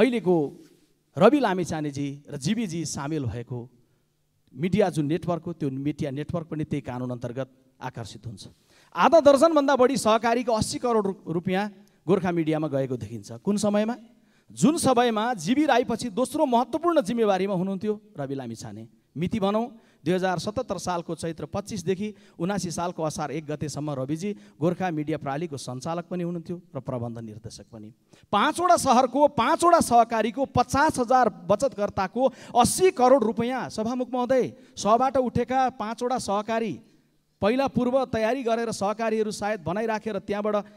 अहिलेको रवि लामिछानेजी र जीवीजी सामेल भएको मिडिया जुन नेटवर्क हो त्यो मिडिया नेटवर्क पनि त्यही कानुन अन्तर्गत आकर्षित हुन्छ आधा दर्जनभन्दा बढी सहकारीको अस्सी करोड रुपियाँ गोर्खा मिडियामा गएको देखिन्छ कुन समयमा जुन समयमा जीवी राईपछि दोस्रो महत्त्वपूर्ण जिम्मेवारीमा हुनुहुन्थ्यो रवि लामिछाने मिति भनौँ दुई हजार सतहत्तर सालको चैत्र पच्चिसदेखि उनासी सालको असार एक गतेसम्म रविजी गोर्खा मिडिया प्रणालीको सञ्चालक पनि हुनुहुन्थ्यो र प्रबन्ध निर्देशक पनि पाँचवटा सहरको पाँचवटा सहकारीको पचास हजार बचतकर्ताको अस्सी करोड रुपियाँ सभामुख महोदय सहबाट उठेका पाँचवटा सहकारी पहिला पूर्व तयारी गरेर सहकारीहरू सायद बनाइराखेर त्यहाँबाट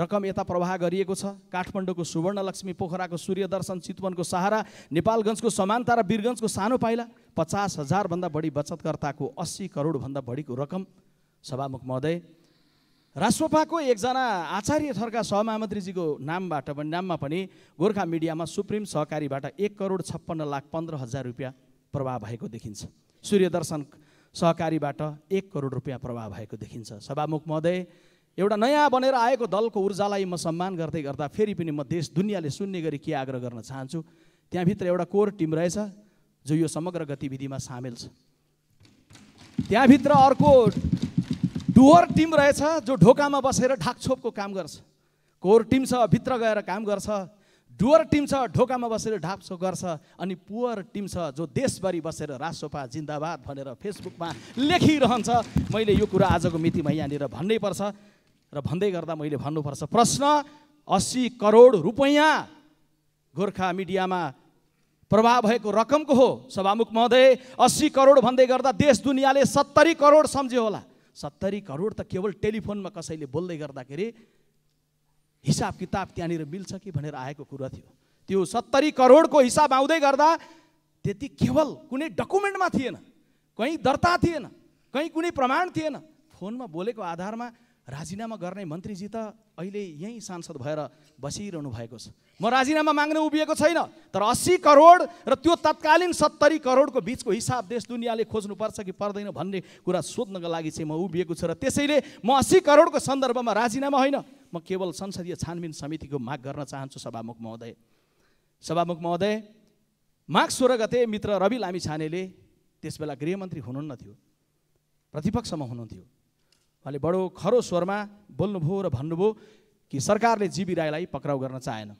रकम यता प्रवाह गरिएको छ काठमाडौँको सुवर्णलक्ष्मी पोखराको सूर्यदर्शन चितवनको सहारा नेपालगञ्जको समानता र वीरगञ्जको सानो पाइला पचास हजारभन्दा बढी बचतकर्ताको अस्सी करोडभन्दा बढीको रकम सभामुख महोदय राष्ट्रपाको एकजना आचार्य थरका सहमहामन्त्रीजीको नामबाट पनि नाममा पनि गोर्खा मिडियामा सुप्रिम सहकारीबाट एक करोड छप्पन्न लाख पन्ध्र हजार रुपियाँ प्रवाह भएको देखिन्छ सूर्यदर्शन सहकारीबाट एक करोड रुपियाँ प्रवाह भएको देखिन्छ सभामुख महोदय एउटा नयाँ बनेर आएको दलको ऊर्जालाई म सम्मान गर्दै गर्दा फेरि पनि म देश दुनियाँले सुन्ने गरी के आग्रह गर्न चाहन्छु त्यहाँभित्र एउटा कोर टिम रहेछ जो यो समग्र गतिविधिमा सामेल छ त्यहाँभित्र अर्को डुवर टिम रहेछ जो ढोकामा बसेर ढाकछोपको काम गर्छ कोर टिम छ भित्र गएर काम गर्छ डुवर टिम छ ढोकामा बसेर ढाकछोप गर्छ अनि पुवर टिम छ जो देशभरि बसेर रासोपा जिन्दाबाद भनेर फेसबुकमा लेखिरहन्छ मैले यो कुरा आजको मितिमा यहाँनिर भन्नै पर्छ र भन्दै गर्दा मैले भन्नुपर्छ प्रश्न अस्सी करोड रुपैयाँ गोर्खा मिडियामा प्रभाव भएको रकमको हो सभामुख महोदय अस्सी करोड भन्दै गर्दा देश दुनियाँले सत्तरी करोड सम्झ्यो होला सत्तरी करोड त केवल टेलिफोनमा कसैले बोल्दै गर्दाखेरि हिसाब किताब त्यहाँनिर मिल्छ कि भनेर आएको कुरा थियो त्यो सत्तरी करोडको हिसाब आउँदै गर्दा त्यति केवल कुनै डकुमेन्टमा थिएन कहीँ दर्ता थिएन कहीँ कुनै प्रमाण थिएन फोनमा बोलेको आधारमा राजीनामा गर्ने मन्त्रीजी त अहिले यहीँ सांसद भएर बसिरहनु भएको छ म राजीनामा माग्न उभिएको छैन तर अस्सी करोड र त्यो तत्कालीन सत्तरी करोडको बिचको हिसाब देश दुनियाँले खोज्नुपर्छ कि पर्दैन भन्ने कुरा सोध्नको लागि चाहिँ म उभिएको छु र त्यसैले म अस्सी करोडको सन्दर्भमा राजीनामा होइन म केवल संसदीय छानबिन समितिको माग गर्न चाहन्छु सभामुख महोदय सभामुख महोदय माघ सोह्र गते मित्र रवि लामी लामिछानेले त्यसबेला गृहमन्त्री हुनुहुन्न थियो प्रतिपक्षमा हुनुहुन्थ्यो उहाँले बडो खरो स्वरमा बोल्नुभयो र भन्नुभयो कि सरकारले जीबी राईलाई पक्राउ गर्न चाहेन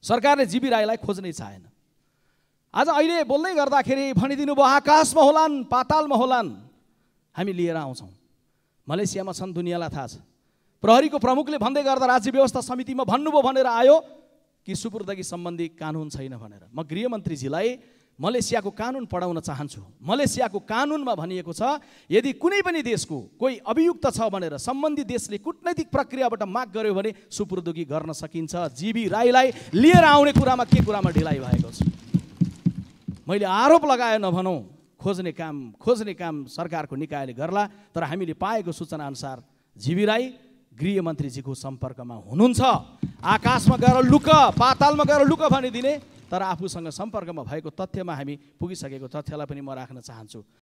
सरकारले जीबी राईलाई खोज्नै चाहेन आज अहिले बोल्दै गर्दाखेरि भनिदिनु भयो आकाशमा होलान् पातालमा होलान् हामी लिएर आउँछौँ मलेसियामा छन् दुनियाँलाई थाहा छ प्रहरीको प्रमुखले भन्दै गर्दा राज्य व्यवस्था समितिमा भन्नुभयो भनेर आयो कि सुपुर्दगी सम्बन्धी कानुन छैन भनेर म गृहमन्त्रीजीलाई मलेसियाको कानुन पढाउन चाहन्छु मलेसियाको कानुनमा भनिएको छ यदि कुनै पनि देशको कोही अभियुक्त छ भनेर सम्बन्धित देशले कुटनैतिक प्रक्रियाबाट माग गर्यो भने सुपुर्दुगी गर्न सकिन्छ जीवी राईलाई लिएर आउने कुरामा के कुरामा ढिलाइ भएको छ मैले आरोप लगाए नभनौँ खोज्ने काम खोज्ने काम सरकारको निकायले गर्ला तर हामीले पाएको सूचनाअनुसार जीवी राई गृहमन्त्रीजीको सम्पर्कमा हुनुहुन्छ आकाशमा गएर लुक पातालमा गएर लुक भनिदिने तर आफूसँग सम्पर्कमा भएको तथ्यमा हामी पुगिसकेको तथ्यलाई पनि म राख्न चाहन्छु